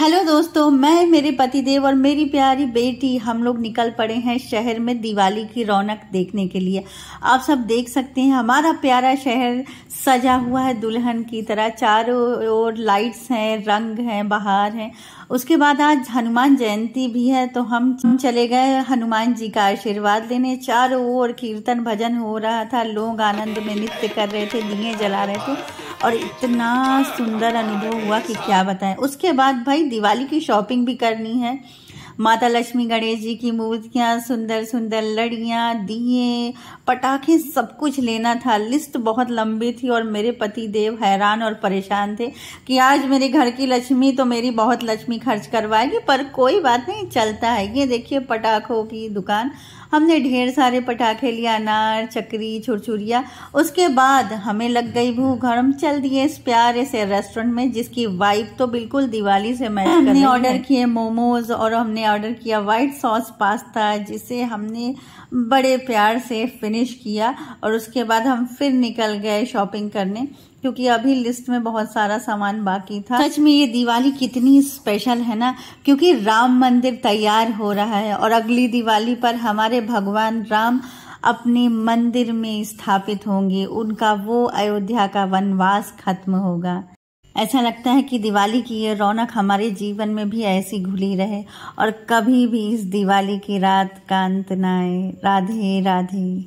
hello दोस्तों मैं मेरे पतिदेव और मेरी प्यारी बेटी हम लोग निकल पड़े हैं शहर में दिवाली की रौनक देखने के लिए आप सब देख सकते हैं हमारा प्यारा शहर सजा हुआ है दुल्हन की तरह चारों ओर लाइट्स हैं रंग हैं बाहर हैं उसके बाद आज हनुमान जयंती भी है तो हम चले गए हनुमान जी का आशीर्वाद लेने चारों ओर कीर्तन भजन हो रहा था लोग आनंद में नृत्य कर रहे थे दिए जला रहे थे और इतना सुंदर अनुभव हुआ कि क्या बताएं उसके बाद भाई दिवाली की शॉपिंग भी करनी है माता लक्ष्मी गणेश जी की मूर्तियां सुंदर सुंदर लड़ियां दिए पटाखे सब कुछ लेना था लिस्ट बहुत लंबी थी और मेरे पति देव हैरान और परेशान थे कि आज मेरे घर की लक्ष्मी तो मेरी बहुत लक्ष्मी खर्च करवाएगी पर कोई बात नहीं चलता है ये देखिए पटाखों की दुकान हमने ढेर सारे पटाखे लिए अनार चक्री छुरछुरिया उसके बाद हमें लग गई भूख हम चल दिए इस प्यारे से रेस्टोरेंट में जिसकी वाइफ तो बिल्कुल दिवाली से मैच हमने ऑर्डर किए मोमोज और हमने हमने ऑर्डर किया वाइट सॉस पास्ता जिसे हमने बड़े प्यार से फिनिश किया और उसके बाद हम फिर निकल गए शॉपिंग करने क्योंकि अभी लिस्ट में बहुत सारा सामान बाकी था सच में ये दिवाली कितनी स्पेशल है ना क्योंकि राम मंदिर तैयार हो रहा है और अगली दिवाली पर हमारे भगवान राम अपने मंदिर में स्थापित होंगे उनका वो अयोध्या का वनवास खत्म होगा ऐसा लगता है कि दिवाली की ये रौनक हमारे जीवन में भी ऐसी घुली रहे और कभी भी इस दिवाली की रात का अंत ना आए राधे राधे